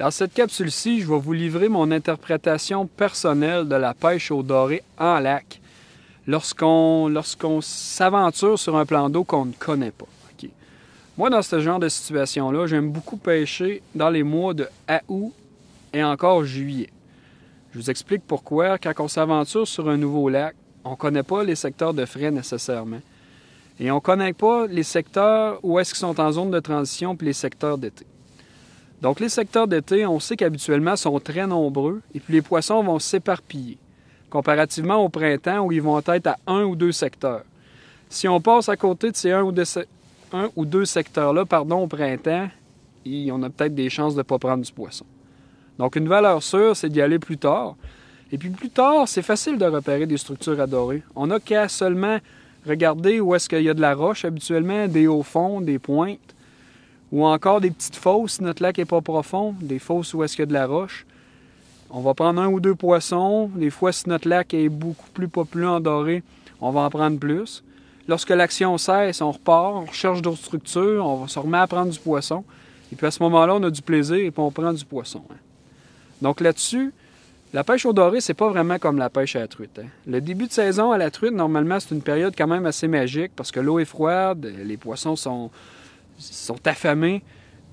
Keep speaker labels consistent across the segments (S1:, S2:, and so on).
S1: Dans cette capsule-ci, je vais vous livrer mon interprétation personnelle de la pêche au doré en lac lorsqu'on s'aventure sur un plan d'eau qu'on ne connaît pas. Moi, dans ce genre de situation-là, j'aime beaucoup pêcher dans les mois de août et encore juillet. Je vous explique pourquoi. Quand on s'aventure sur un nouveau lac, on ne connaît pas les secteurs de frais nécessairement. Et on ne connaît pas les secteurs où est-ce qu'ils sont en zone de transition puis les secteurs d'été. Donc, les secteurs d'été, on sait qu'habituellement, sont très nombreux et puis les poissons vont s'éparpiller, comparativement au printemps où ils vont être à un ou deux secteurs. Si on passe à côté de ces un ou deux, secteurs-là pardon, au printemps, on a peut-être des chances de ne pas prendre du poisson. Donc, une valeur sûre, c'est d'y aller plus tard. Et puis, plus tard, c'est facile de repérer des structures adorées. On n'a qu'à seulement regarder où est-ce qu'il y a de la roche habituellement, des hauts fonds, des pointes. Ou encore des petites fosses, notre lac n'est pas profond, des fosses où est-ce qu'il y a de la roche. On va prendre un ou deux poissons. Des fois, si notre lac est beaucoup plus populaire en doré, on va en prendre plus. Lorsque l'action cesse, on repart, on recherche d'autres structures, on se remet à prendre du poisson. Et puis à ce moment-là, on a du plaisir et puis on prend du poisson. Hein. Donc là-dessus, la pêche au doré, c'est pas vraiment comme la pêche à la truite. Hein. Le début de saison à la truite, normalement, c'est une période quand même assez magique parce que l'eau est froide, les poissons sont, sont affamés.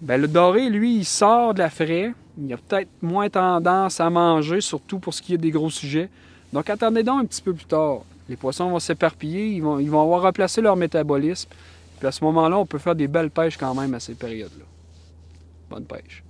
S1: Bien, le doré, lui, il sort de la fraie. Il a peut-être moins tendance à manger, surtout pour ce qui est des gros sujets. Donc attendez donc un petit peu plus tard. Les poissons vont s'éparpiller, ils vont, ils vont avoir replacé leur métabolisme. Puis à ce moment-là, on peut faire des belles pêches quand même à ces périodes-là. Bonne pêche.